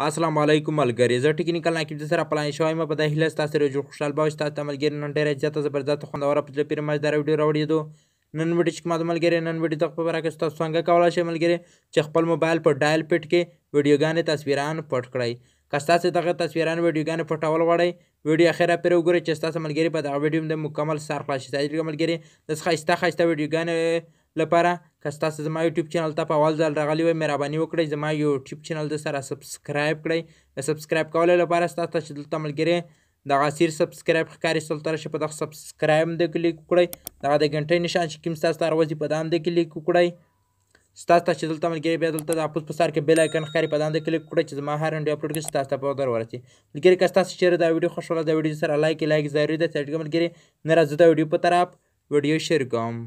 السلام علیکم ملګری زه ټیکنیکل ناکیب سره پلان شوی ما په دا هیله ستاسو سره جوړ خوشحال به ستاسو ته ملګری نن ډېره زیاته زبردسته خوندوره په پیر مزه داره ویډیو راوړې دو نن ویډیو چې ما د ملګری نن ویډیو ته په برخه کې تاسو څنګه کولای شئ ملګری چې خپل موبایل په ډایل پټ کې ویډیوګانې تصویران پټ کړئ که ستاسو دغه تصویران ویډیوګانې پټول غواړئ ویډیو اخره پر وګورئ چې ستاسو ملګری په دا ویډیو د مکمل سر خلاصې ملګری د ښایسته ښایسته ویډیوګانې لپاره که تاسو زما یوټیوب چینل ته په اول ځل راغلي وئ مهرباني وکړئ زما یوټیوب چینل د سره سبسکرایب کړئ د سبسکرایب کولو لپاره ستاسو ته چې دلته ملګری دغه سیر سبسکرایب ښکاري ستاسو تر شپه دغه سبسکرایب د کلیک وکړئ دغه د غنټې نشان چې کوم ستاسو تر وځي په دام د کلیک وکړئ ستاسو ته چې دلته ملګری بیا دلته د اپوس په سر کې بیل آیکن ښکاري په دام د کلیک وکړئ چې زما هر انډي اپلوډ کې ستاسو ته په در ورسي ملګری که ستاسو شیر دا ویډیو خوشاله دا ویډیو سره لایک لایک ضروري ده چې ملګری نه راځي دا ویډیو په طرف ویډیو شیر کوم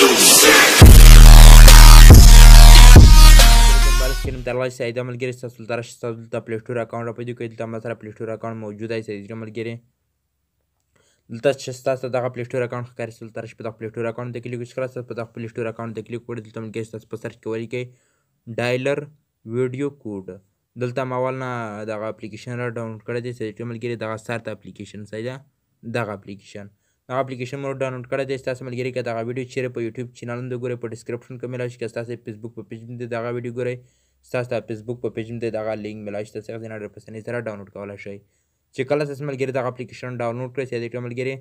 کې در لای سي د ملګری تاسو در شي تاسو د پلی سٹور اکاؤنٹ په دې کې د مثلا پلی سٹور اکاؤنٹ موجود دی سي د ملګری دلته چې تاسو د پلی سٹور اکاؤنٹ ښکاري سل تر شي په پلی سٹور اکاؤنٹ د کلیک وکړئ تاسو په پلی سٹور اکاؤنٹ د کلیک وکړئ دلته ملګری تاسو په سرچ کې ولیکئ ډایلر ویډیو کوډ دلته ماول نه دغه اپلیکیشن را ډاونلوډ کړی دی چې ملګری دغه سارت اپلیکیشن صحیح ده دغه اپلیکیشن هغه اپلیکیشن مو ډاونلوډ کړی دی تاسو ملګری کې دا ویډیو چیرې په یوټیوب چینل باندې ګورئ په ډسکرپشن کې ملای شي که تاسو فیسبوک په پیج باندې دا ویډیو ګورئ تاسو د فیسبوک په پیج باندې دا لینک ملای شي تاسو څنګه ډېر په اسانۍ سره ډاونلوډ کولای شئ چې کله تاسو ملګری دا اپلیکیشن ډاونلوډ کړئ چې دې ملګری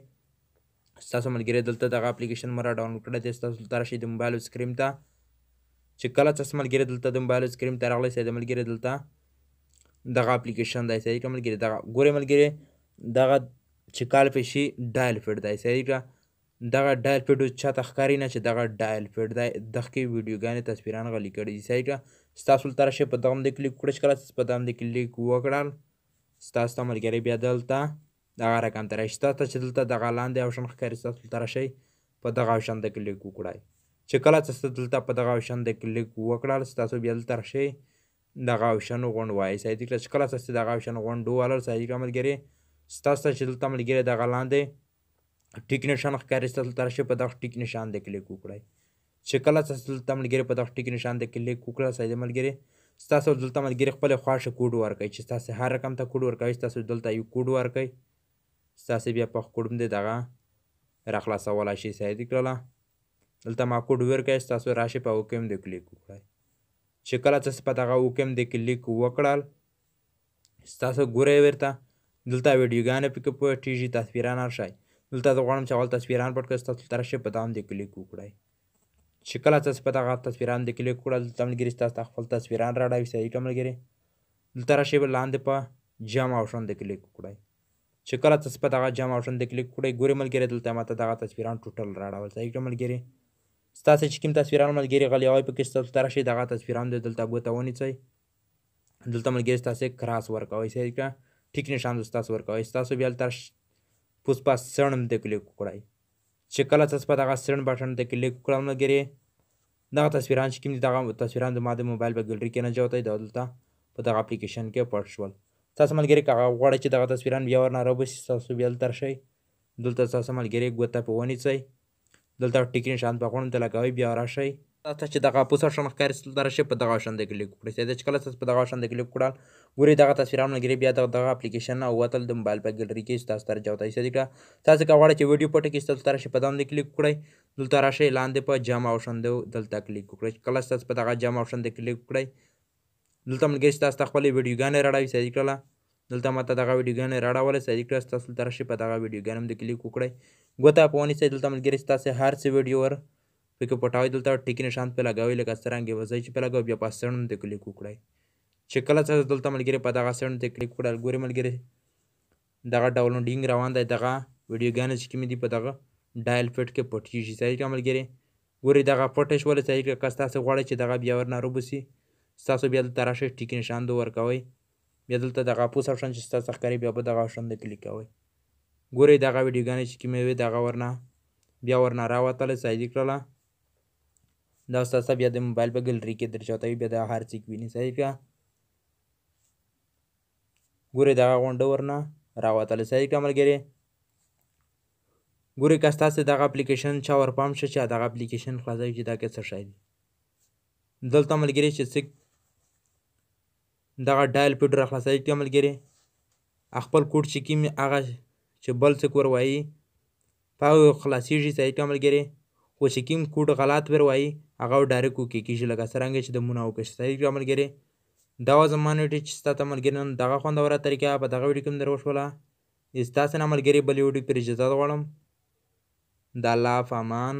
تاسو ملګری دلته دا اپلیکیشن مو را ډاونلوډ کړی دی تاسو تر شي د موبایل سکرین ته چې کله تاسو ملګری دلته د موبایل سکرین ته راغلی سید ملګری دلته دغه اپلیکیشن دی سید ملګری دغه ګورې ملګری دغه چې کالپې شي ډایل فیډ دی صحیح کړه دغه ډایل فیډ چاته ښکاري نه چې دغه ډایل فیډ دی دغکې ویډیوګانې تصویران غلي کړي دي صحیح کړه ستاسو لپاره شی په دغه باندې کلیک وکړه چې کله تاسو په دغه باندې کلیک وکړل ستاسو ته ملګری بیا دلته دغه رقم ته راشي تاسو چې دلته دغه لاندې اوشن ښکاري ستاسو لپاره راشئ په دغه اوشن د کلیک وکړئ چې کله تاسو دلته په دغه اوشن د کلیک وکړل ستاسو بیا دلته راشئ دغه اوشن غونډ وایي صحیح کړه چې کله تاسو دغه اوشن غونډ ووالل صحیح کړه ملګری ستاسو چې دلته ملګری دغه لاندې ټیک نشان ښکاري ستاسو تر شي په دغه ټیک نشان د کلیک وکړئ چې کله ستاسو دلته ملګری په دغه ټیک نشان د کلیک وکړئ ساده ملګری ستاسو دلته ملګری خپل خواشه کوډ ورکړي چې ستاسو هر رقم ته کوډ ورکړي ستاسو دلته یو کوډ ورکړي ستاسو بیا په کوډ باندې دغه را خلاصولای شي ساده کړله دلته ما کوډ ورکړي ستاسو راشي په اوکم د کلیک وکړئ چې کله تاسو په دغه اوکم د کلیک وکړل ستاسو ګورئ ورته دلته ویډیوګانې پکې پټېږي تصویران هر شی دلته زه غواړم چې اول تصویران پټ کړئ ستاسو تر شي په دا باندې کلیک وکړئ چې کله تاسو په دغه تصویران د کلیک وکړل دلته ملګري ستاسو خپل تصویران راړوي صحیح کړه ملګري دلته راشئ به لاندې په جام آپشن د کلیک وکړئ چې کله تاسو په دغه جام آپشن د کلیک وکړئ ګورې ملګري دلته ماته دغه تصویران ټوټل راړول صحیح کړه ملګري ستاسو چې کوم تصویران ملګري غلي وای پکې ستاسو تر شي دغه تصویران دلته بوته ونیسئ دلته ملګري ستاسو کراس ورکوي صحیح کړه ټیک نشان تاسو ورکوئ تاسو بیا هلته پوسپا سرن د کلیک وکړئ چې کله تاسو په دغه سرن بټن د کلیک وکړئ نو ګرې دغه تصویران چې کوم دي دغه تصویران زما د موبایل په ګلري کې نه جوتی دا دلته په دغه اپلیکیشن کې پټ شول تاسو ملګري که غواړئ چې دغه تصویران بیا ورنه راوباسي تاسو بیا هلته راشئ دلته تاسو ملګري ګوته په ونیسئ دلته ټیک نشان په غوڼو ته لګوئ بیا راشئ تاسو چې دغه پوسه شون ښکاري ستل در شي په دغه شون د کلیک وکړئ چې چې کله تاسو په دغه شون د کلیک وکړل ګوري دغه تصویرونه لګري بیا دغه دغه اپلیکیشن او وتل د موبایل په ګلری کې تاسو تر جوړتای شي تاسو کا وړه چې ویډیو پټ کې ستل تر شي په دغه کلیک وکړئ دلته راشي لاندې په جام آپشن دی دلته کلیک وکړئ کله تاسو په دغه جام آپشن د کلیک وکړئ دلته ملګری تاسو خپل ویډیوګانې راړوي چې کله دلته ماته دغه ویډیوګانې راړولې چې کله تاسو تر شي په دغه ویډیوګانې د کلیک وکړئ ګوته په ونی چې دلته ملګری تاسو هر څه ویډیو ور پکې پټوئ دلته ټیکي نشان پې لګوئ لکه څرنګې وځئ چې پې لګوئ بیا په څڼو ته کلیک وکړئ چې کله تاسو دلته ملګري په دغه څڼو ته کلیک وکړئ ګورئ ملګري دغه ډاونلوډینګ روان دی دغه ویډیوګانې چې کومې دي په دغه ډایل فټ کې پټیږي صحیح کړه ملګري ګورئ دغه پټه شوله صحیح کړه که ستاسو غواړئ چې دغه بیا ورنه روبوسي ستاسو بیا دلته راشئ ټیکي نشان د ورکوئ بیا دلته دغه پوس افشن چې ستاسو ښکاري بیا به دغه افشن د کلیک کوئ ګورئ دغه ویډیوګانې چې کومې وې دغه ورنه بیا ورنه راوتله صحیح کړله دا استاد صاحب یا د موبایل په ګلري کې درچوتوي بیا دا هر څه ویني صحیح که ګورې دغه غونډه ورنه راوتله صحیح که ملګري ګورې که ستاسې دغه اپلیکیشن چا ورپام شه چې دغه اپلیکیشن خلاصوي چې دا که څه شی دی دلته ملګري چې څه دغه ډایل پیډ را خلاصوي که ملګري خپل کوډ چې کوم هغه چې بل څوک ور وایي په هغه خلاصېږي صحیح که ملګري خو چې کوم کوډ غلط ور وایي هغه ډایرک وکې کېږي لکه څرنګه چې د مونه وکړي صحیح کړه ملګرې دا وه زما ویډیو چې ستا ته ملګري نن دغه خوندوره طریقه په دغه ویډیو کې هم در وشوله ستاسې نه ملګرې بلې ویډیو پرې اجازت غواړم د الله په امان